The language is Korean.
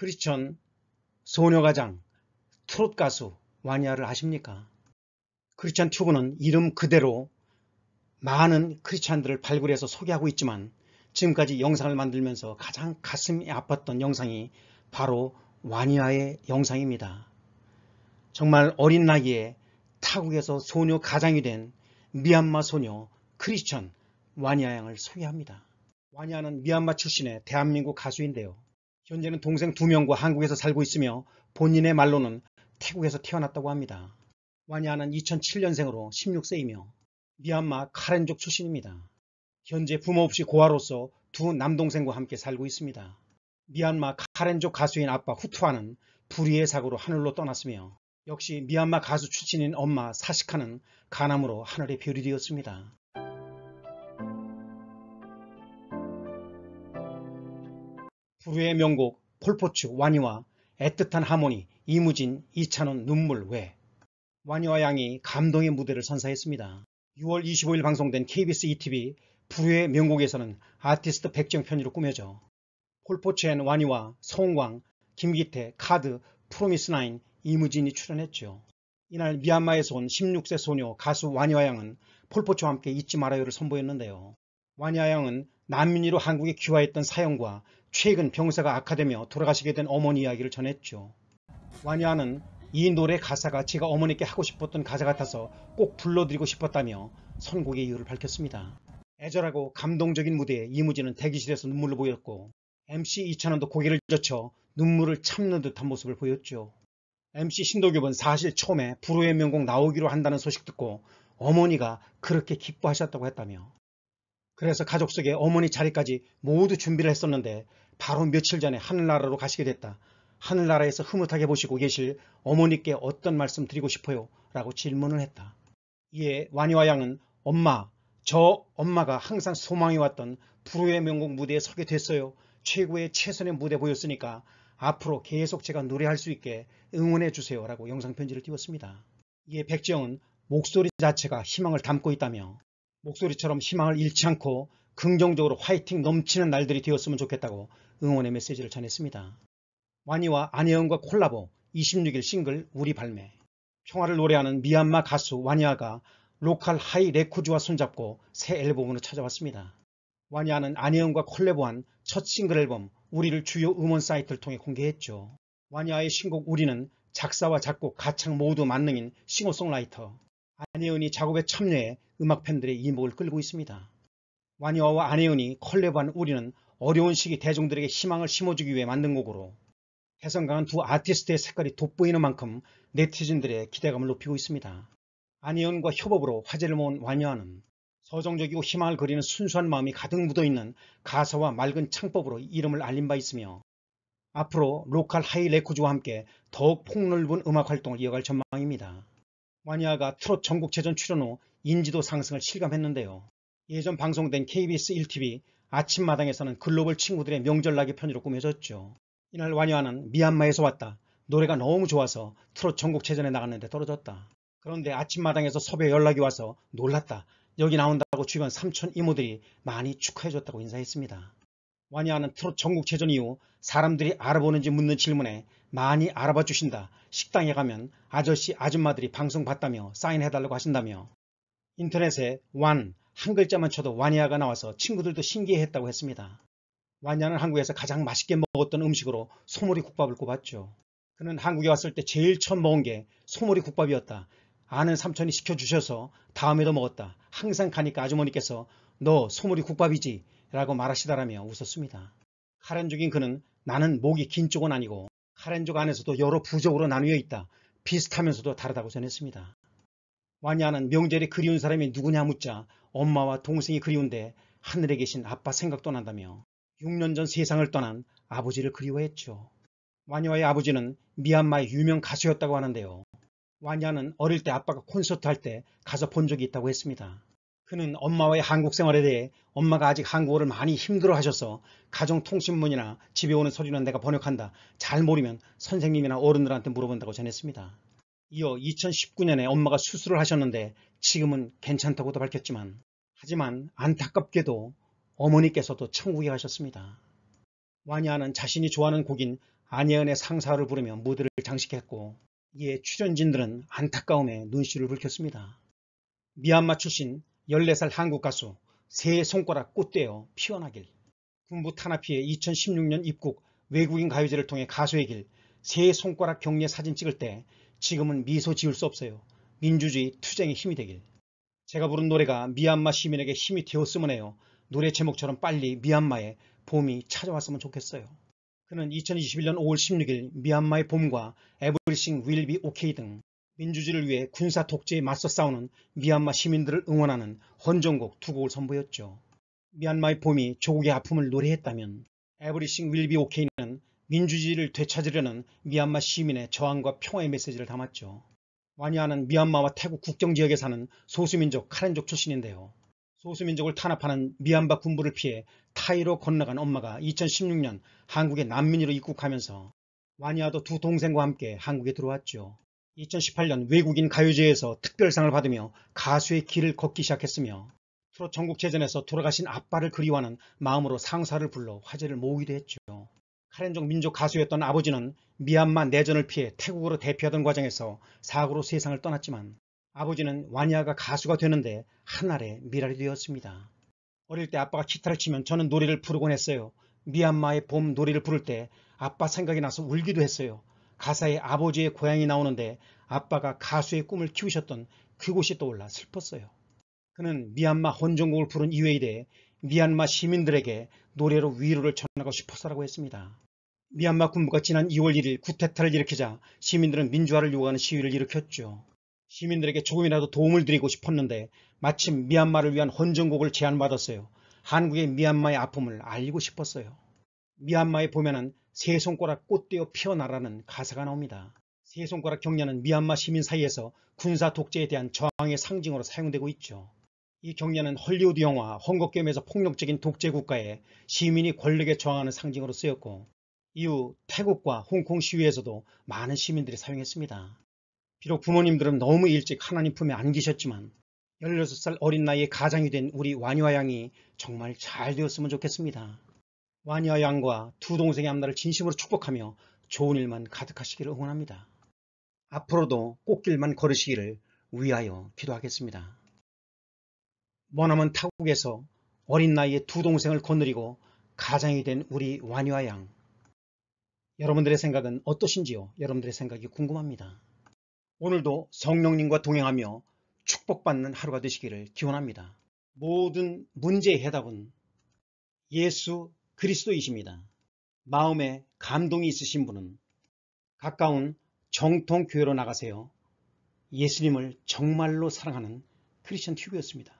크리스천 소녀가장 트롯 가수 와니아를 아십니까? 크리스천 튜브는 이름 그대로 많은 크리스천들을 발굴해서 소개하고 있지만 지금까지 영상을 만들면서 가장 가슴이 아팠던 영상이 바로 와니아의 영상입니다. 정말 어린 나이에 타국에서 소녀 가장이 된 미얀마 소녀 크리스천 와니아 양을 소개합니다. 와니아는 미얀마 출신의 대한민국 가수인데요. 현재는 동생 두명과 한국에서 살고 있으며 본인의 말로는 태국에서 태어났다고 합니다. 와냐는 2007년생으로 16세이며 미얀마 카렌족 출신입니다. 현재 부모 없이 고아로서 두 남동생과 함께 살고 있습니다. 미얀마 카렌족 가수인 아빠 후투아는 불의의 사고로 하늘로 떠났으며 역시 미얀마 가수 출신인 엄마 사시카는 가남으로 하늘에 별이 되었습니다. 부후의 명곡 폴포츠 와니와 애틋한 하모니 이무진 이찬원 눈물 왜 와니와 양이 감동의 무대를 선사했습니다. 6월 25일 방송된 KBS ETV 부후의 명곡에서는 아티스트 백정 편의로 꾸며져 폴포츠엔 와니와 성광, 김기태, 카드, 프로미스나인, 이무진이 출연했죠. 이날 미얀마에서 온 16세 소녀 가수 와니와양은 폴포츠와 함께 잊지 말아요를 선보였는데요. 와니와양은 난민이로 한국에 귀화했던 사연과 최근 병사가 악화되며 돌아가시게 된 어머니 이야기를 전했죠. 완냐는이 노래 가사가 제가 어머니께 하고 싶었던 가사 같아서 꼭 불러드리고 싶었다며 선곡의 이유를 밝혔습니다. 애절하고 감동적인 무대에 이무진은 대기실에서 눈물을 보였고 MC 이찬원도 고개를 젖혀 눈물을 참는 듯한 모습을 보였죠. MC 신도규는 사실 처음에 불후의 명곡 나오기로 한다는 소식 듣고 어머니가 그렇게 기뻐하셨다고 했다며 그래서 가족 속에 어머니 자리까지 모두 준비를 했었는데 바로 며칠 전에 하늘나라로 가시게 됐다. 하늘나라에서 흐뭇하게 보시고 계실 어머니께 어떤 말씀 드리고 싶어요? 라고 질문을 했다. 이에 와니와 양은 엄마, 저 엄마가 항상 소망해왔던 불후의 명곡 무대에 서게 됐어요. 최고의 최선의 무대 보였으니까 앞으로 계속 제가 노래할 수 있게 응원해 주세요 라고 영상 편지를 띄웠습니다. 이에 백지영은 목소리 자체가 희망을 담고 있다며 목소리처럼 희망을 잃지 않고 긍정적으로 화이팅 넘치는 날들이 되었으면 좋겠다고 응원의 메시지를 전했습니다. 와니와 아혜영과 콜라보 26일 싱글 우리 발매 평화를 노래하는 미얀마 가수 와니아가 로컬 하이 레코즈와 손잡고 새 앨범으로 찾아왔습니다. 와니아는 아혜영과 콜라보한 첫 싱글 앨범 우리를 주요 음원 사이트를 통해 공개했죠. 와니아의 신곡 우리는 작사와 작곡, 가창 모두 만능인 싱어송라이터 아혜은이 작업에 참여해 음악 팬들의 이목을 끌고 있습니다. 와니아와 아혜은이콜컬보한 우리는 어려운 시기 대중들에게 희망을 심어주기 위해 만든 곡으로 개성 강한 두 아티스트의 색깔이 돋보이는 만큼 네티즌들의 기대감을 높이고 있습니다. 안희연과 협업으로 화제를 모은 완여하은 서정적이고 희망을 그리는 순수한 마음이 가득 묻어있는 가사와 맑은 창법으로 이름을 알린 바 있으며 앞으로 로컬 하이 레코즈와 함께 더욱 폭넓은 음악 활동을 이어갈 전망입니다. 와니아가 트롯 전국체전 출연 후 인지도 상승을 실감했는데요. 예전 방송된 KBS 1TV 아침마당에서는 글로벌 친구들의 명절나기 편으로 꾸며졌죠. 이날 완효하는 미얀마에서 왔다. 노래가 너무 좋아서 트롯 전국체전에 나갔는데 떨어졌다. 그런데 아침마당에서 섭외 연락이 와서 놀랐다. 여기 나온다고 주변 삼촌 이모들이 많이 축하해줬다고 인사했습니다. 완야하는 트롯 전국체전 이후 사람들이 알아보는지 묻는 질문에 많이 알아봐 주신다. 식당에 가면 아저씨 아줌마들이 방송 봤다며 사인해달라고 하신다며 인터넷에 완한 글자만 쳐도 와니아가 나와서 친구들도 신기해했다고 했습니다. 와니아는 한국에서 가장 맛있게 먹었던 음식으로 소머리 국밥을 꼽았죠. 그는 한국에 왔을 때 제일 처음 먹은 게 소머리 국밥이었다. 아는 삼촌이 시켜주셔서 다음에도 먹었다. 항상 가니까 아주머니께서 너 소머리 국밥이지 라고 말하시다라며 웃었습니다. 카렌족인 그는 나는 목이 긴 쪽은 아니고 카렌족 안에서도 여러 부족으로 나누어 있다. 비슷하면서도 다르다고 전했습니다. 와니아는 명절에 그리운 사람이 누구냐 묻자 엄마와 동생이 그리운데 하늘에 계신 아빠 생각도 난다며 6년 전 세상을 떠난 아버지를 그리워했죠. 와니와의 아버지는 미얀마의 유명 가수였다고 하는데요. 와냐는 니 어릴 때 아빠가 콘서트 할 때 가서 본 적이 있다고 했습니다. 그는 엄마와의 한국 생활에 대해 엄마가 아직 한국어를 많이 힘들어 하셔서 가정통신문이나 집에 오는 서류는 내가 번역한다. 잘 모르면 선생님이나 어른들한테 물어본다고 전했습니다. 이어 2019년에 엄마가 수술을 하셨는데 지금은 괜찮다고도 밝혔지만 하지만 안타깝게도 어머니께서도 천국에 가셨습니다. 와니아는 자신이 좋아하는 곡인 안예은의 상사를 부르며 무대를 장식했고 이에 출연진들은 안타까움에 눈시울을 붉혔습니다. 미얀마 출신 14살 한국 가수 새 손가락 꽃대어 피어나길 군부 탄압 피해 2016년 입국 외국인 가요제를 통해 가수의 길새 손가락 경례 사진 찍을 때 지금은 미소 지을 수 없어요. 민주주의 투쟁의 힘이 되길. 제가 부른 노래가 미얀마 시민에게 힘이 되었으면 해요. 노래 제목처럼 빨리 미얀마에 봄이 찾아왔으면 좋겠어요. 그는 2021년 5월 16일 미얀마의 봄과 에브리싱 윌비 오케이 등 민주주의를 위해 군사 독재에 맞서 싸우는 미얀마 시민들을 응원하는 헌정곡 두 곡을 선보였죠. 미얀마의 봄이 조국의 아픔을 노래했다면 에브리싱 윌비 오케이는 민주주의를 되찾으려는 미얀마 시민의 저항과 평화의 메시지를 담았죠. 와니아는 미얀마와 태국 국경지역에 사는 소수민족 카렌족 출신인데요. 소수민족을 탄압하는 미얀마 군부를 피해 타이로 건너간 엄마가 2016년 한국에 난민으로 입국하면서 와니아도두 동생과 함께 한국에 들어왔죠. 2018년 외국인 가요제에서 특별상을 받으며 가수의 길을 걷기 시작했으며 트롯 전국체전에서 돌아가신 아빠를 그리워하는 마음으로 상사를 불러 화제를 모으기도 했죠. 카렌족 민족 가수였던 아버지는 미얀마 내전을 피해 태국으로 대피하던 과정에서 사고로 세상을 떠났지만 아버지는 와니아가 가수가 되는데 한알의 미랄이 되었습니다. 어릴 때 아빠가 기타를 치면 저는 노래를 부르곤 했어요. 미얀마의 봄 노래를 부를 때 아빠 생각이 나서 울기도 했어요. 가사에 아버지의 고향이 나오는데 아빠가 가수의 꿈을 키우셨던 그곳이 떠올라 슬펐어요. 그는 미얀마 헌정곡을 부른 이외에 대해 미얀마 시민들에게 노래로 위로를 전하고 싶어서라고 했습니다. 미얀마 군부가 지난 2월 1일 쿠테타를 일으키자 시민들은 민주화를 요구하는 시위를 일으켰죠. 시민들에게 조금이라도 도움을 드리고 싶었는데 마침 미얀마를 위한 헌정곡을 제안받았어요. 한국의 미얀마의 아픔을 알리고 싶었어요. 미얀마에 보면은 세 손가락 꽃되어 피어나라는 가사가 나옵니다. 세 손가락 격려는 미얀마 시민 사이에서 군사 독재에 대한 저항의 상징으로 사용되고 있죠. 이 경례는 헐리우드 영화 헝거게임에서 폭력적인 독재국가에 시민이 권력에 저항하는 상징으로 쓰였고 이후 태국과 홍콩 시위에서도 많은 시민들이 사용했습니다. 비록 부모님들은 너무 일찍 하나님 품에 안기셨지만 16살 어린 나이에 가장이 된 우리 와니와 양이 정말 잘 되었으면 좋겠습니다. 와니와 양과 두 동생의 앞날을 진심으로 축복하며 좋은 일만 가득하시기를 응원합니다. 앞으로도 꽃길만 걸으시기를 위하여 기도하겠습니다. 머나먼 타국에서 어린 나이에 두 동생을 거느리고 가장이 된 우리 완유아 양. 여러분들의 생각은 어떠신지요? 여러분들의 생각이 궁금합니다. 오늘도 성령님과 동행하며 축복받는 하루가 되시기를 기원합니다. 모든 문제의 해답은 예수 그리스도이십니다. 마음에 감동이 있으신 분은 가까운 정통교회로 나가세요. 예수님을 정말로 사랑하는 크리스천 튜브였습니다.